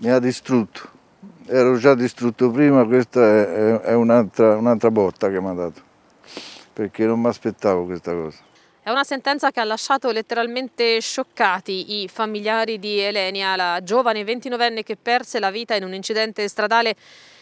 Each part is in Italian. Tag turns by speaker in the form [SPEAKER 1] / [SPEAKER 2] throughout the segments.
[SPEAKER 1] mi ha distrutto. Ero già distrutto prima, questa è, è un'altra un botta che mi ha dato, perché non mi aspettavo questa cosa.
[SPEAKER 2] È una sentenza che ha lasciato letteralmente scioccati i familiari di Elenia, la giovane 29enne che perse la vita in un incidente stradale.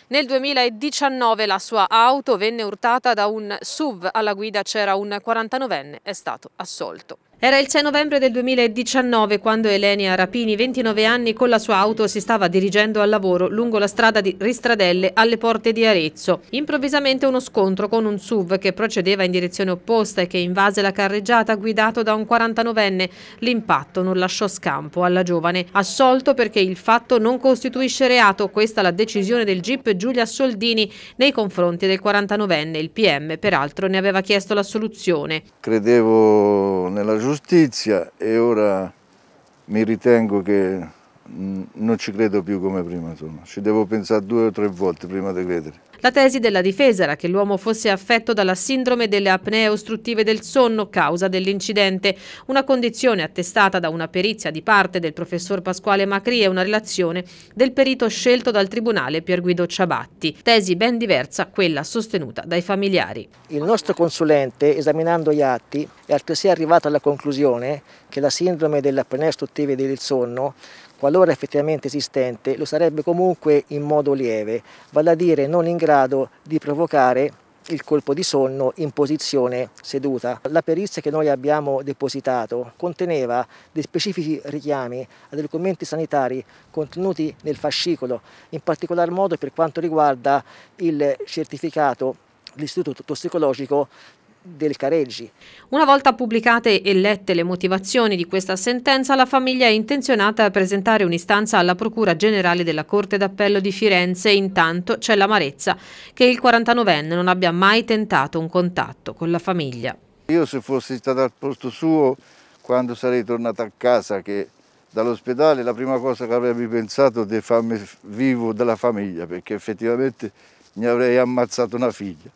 [SPEAKER 2] Nel 2019 la sua auto venne urtata da un SUV, alla guida c'era un 49enne, è stato assolto. Era il 6 novembre del 2019 quando Elenia Rapini, 29 anni, con la sua auto si stava dirigendo al lavoro lungo la strada di Ristradelle alle porte di Arezzo. Improvvisamente uno scontro con un SUV che procedeva in direzione opposta e che invase la carreggiata guidato da un 49enne. L'impatto non lasciò scampo alla giovane, assolto perché il fatto non costituisce reato. Questa la decisione del GIP Giulia Soldini nei confronti del 49enne. Il PM peraltro ne aveva chiesto l'assoluzione.
[SPEAKER 1] Credevo nella giustizia giustizia e ora mi ritengo che non ci credo più come prima, insomma. ci devo pensare due o tre volte prima di credere.
[SPEAKER 2] La tesi della difesa era che l'uomo fosse affetto dalla sindrome delle apnee ostruttive del sonno causa dell'incidente, una condizione attestata da una perizia di parte del professor Pasquale Macri e una relazione del perito scelto dal tribunale Pier Guido Ciabatti, tesi ben diversa quella sostenuta dai familiari.
[SPEAKER 3] Il nostro consulente, esaminando gli atti, è altresì arrivato alla conclusione che la sindrome delle apnee ostruttive del sonno qualora effettivamente esistente, lo sarebbe comunque in modo lieve, vale a dire non ingravante grado di provocare il colpo di sonno in posizione seduta. La perizia che noi abbiamo depositato conteneva dei specifici richiami a dei documenti sanitari contenuti nel fascicolo, in particolar modo per quanto riguarda il certificato dell'Istituto Tossicologico del Careggi.
[SPEAKER 2] Una volta pubblicate e lette le motivazioni di questa sentenza, la famiglia è intenzionata a presentare un'istanza alla Procura Generale della Corte d'Appello di Firenze. Intanto c'è l'amarezza che il 49enne non abbia mai tentato un contatto con la famiglia.
[SPEAKER 1] Io se fossi stata al posto suo, quando sarei tornata a casa che dall'ospedale, la prima cosa che avrei pensato è di farmi vivo della famiglia, perché effettivamente mi avrei ammazzato una figlia.